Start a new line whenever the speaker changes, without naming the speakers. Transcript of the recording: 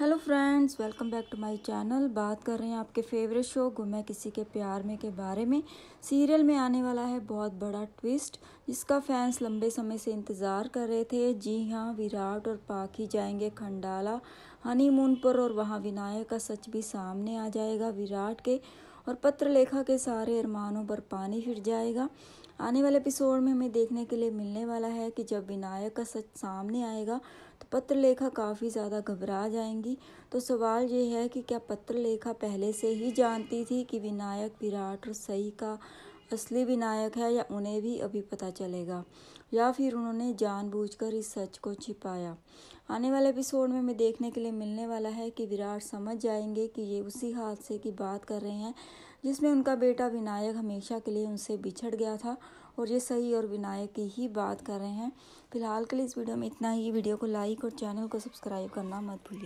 hello friends welcome back to my channel बात कर रहे हैं आपके फेवरेट शो गुमे किसी के प्यार में के बारे में सीरियल में आने वाला है बहुत बड़ा ट्विस्ट जिसका फैंस लंबे समय से इंतज़ार कर रहे थे जी हाँ विराट और पाखी जाएंगे खंडाला हनीमून पर और वहाँ विनायक का सच भी सामने आ जाएगा विराट के और पत्र लेखा के सारे अरमानों पर पानी फिर जाएगा आने वाले एपिसोड में हमें देखने के लिए मिलने वाला है कि जब विनायक का सच सामने आएगा तो पत्र लेखा काफ़ी ज़्यादा घबरा जाएंगी तो सवाल ये है कि क्या पत्र लेखा पहले से ही जानती थी कि विनायक विराट और सही का असली विनायक है या उन्हें भी अभी पता चलेगा या फिर उन्होंने जानबूझकर इस सच को छिपाया आने वाले एपिसोड में हमें देखने के लिए मिलने वाला है कि विराट समझ जाएंगे कि ये उसी हादसे की बात कर रहे हैं जिसमें उनका बेटा विनायक हमेशा के लिए उनसे बिछड़ गया था और ये सही और विनायक की ही बात कर रहे हैं फिलहाल के लिए इस वीडियो में इतना ही वीडियो को लाइक और चैनल को सब्सक्राइब करना मत भूलिए